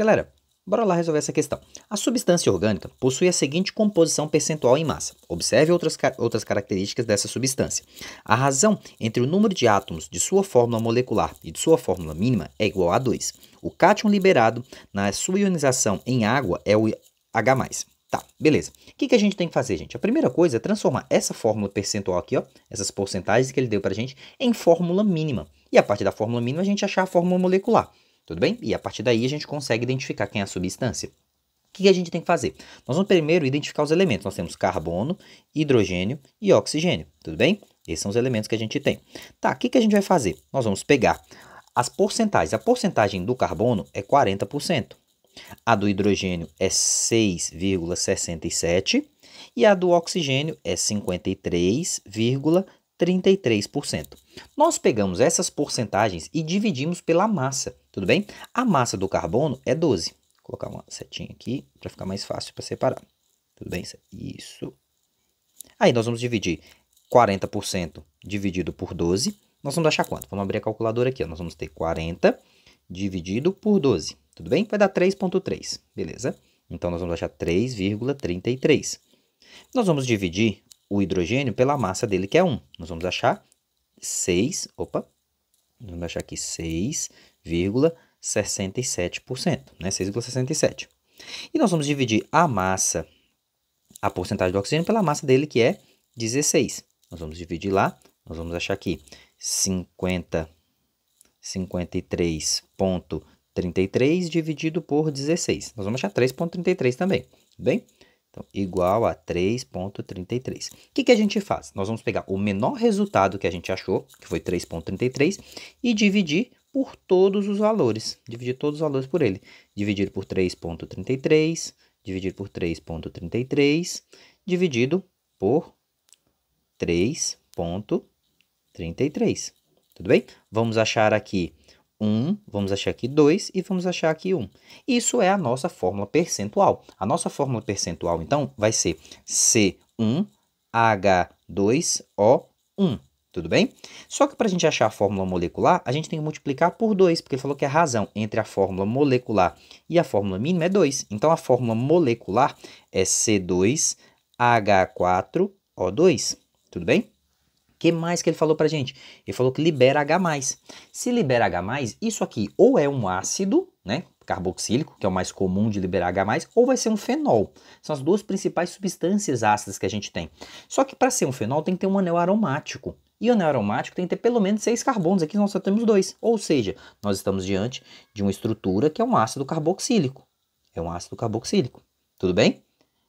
Galera, bora lá resolver essa questão. A substância orgânica possui a seguinte composição percentual em massa. Observe outras, outras características dessa substância. A razão entre o número de átomos de sua fórmula molecular e de sua fórmula mínima é igual a 2. O cátion liberado na sua ionização em água é o H+. Tá, beleza. O que, que a gente tem que fazer, gente? A primeira coisa é transformar essa fórmula percentual aqui, ó, essas porcentagens que ele deu para a gente, em fórmula mínima. E a partir da fórmula mínima, a gente achar a fórmula molecular. Tudo bem? E a partir daí a gente consegue identificar quem é a substância. O que a gente tem que fazer? Nós vamos primeiro identificar os elementos. Nós temos carbono, hidrogênio e oxigênio. Tudo bem? Esses são os elementos que a gente tem. Tá, o que, que a gente vai fazer? Nós vamos pegar as porcentagens. A porcentagem do carbono é 40%. A do hidrogênio é 6,67% e a do oxigênio é 53,33%. Nós pegamos essas porcentagens e dividimos pela massa. Tudo bem? A massa do carbono é 12. Vou colocar uma setinha aqui para ficar mais fácil para separar. Tudo bem? Isso. Aí nós vamos dividir 40% dividido por 12. Nós vamos achar quanto? Vamos abrir a calculadora aqui. Ó. Nós vamos ter 40 dividido por 12. Tudo bem? Vai dar 3,3. Beleza? Então nós vamos achar 3,33. Nós vamos dividir o hidrogênio pela massa dele, que é 1. Nós vamos achar 6. Opa! vamos achar aqui 6 6,67%, né? 6,67. E nós vamos dividir a massa, a porcentagem do oxigênio, pela massa dele, que é 16. Nós vamos dividir lá, nós vamos achar aqui 53,33 dividido por 16. Nós vamos achar 3,33 também, bem? Então, igual a 3,33. O que, que a gente faz? Nós vamos pegar o menor resultado que a gente achou, que foi 3,33, e dividir por todos os valores, dividir todos os valores por ele. Dividido por 3.33, dividido por 3.33, dividido por 3.33. Tudo bem? Vamos achar aqui 1, vamos achar aqui 2 e vamos achar aqui 1. Isso é a nossa fórmula percentual. A nossa fórmula percentual, então, vai ser C1H2O1. Tudo bem? Só que para a gente achar a fórmula molecular, a gente tem que multiplicar por 2, porque ele falou que é a razão entre a fórmula molecular e a fórmula mínima é 2. Então, a fórmula molecular é C2H4O2. Tudo bem? O que mais que ele falou para a gente? Ele falou que libera H+. Se libera H+, isso aqui ou é um ácido, né? carboxílico, que é o mais comum de liberar H+, ou vai ser um fenol. São as duas principais substâncias ácidas que a gente tem. Só que para ser um fenol tem que ter um anel aromático. E o anel aromático tem que ter pelo menos seis carbonos, aqui nós só temos dois. Ou seja, nós estamos diante de uma estrutura que é um ácido carboxílico. É um ácido carboxílico, tudo bem?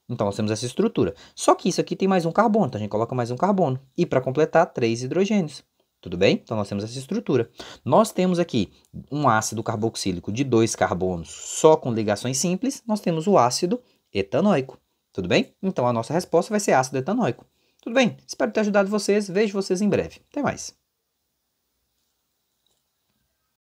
Então nós temos essa estrutura. Só que isso aqui tem mais um carbono, então a gente coloca mais um carbono. E para completar, três hidrogênios. Tudo bem? Então nós temos essa estrutura. Nós temos aqui um ácido carboxílico de dois carbonos só com ligações simples, nós temos o ácido etanoico. Tudo bem? Então a nossa resposta vai ser ácido etanoico. Tudo bem? Espero ter ajudado vocês. Vejo vocês em breve. Até mais.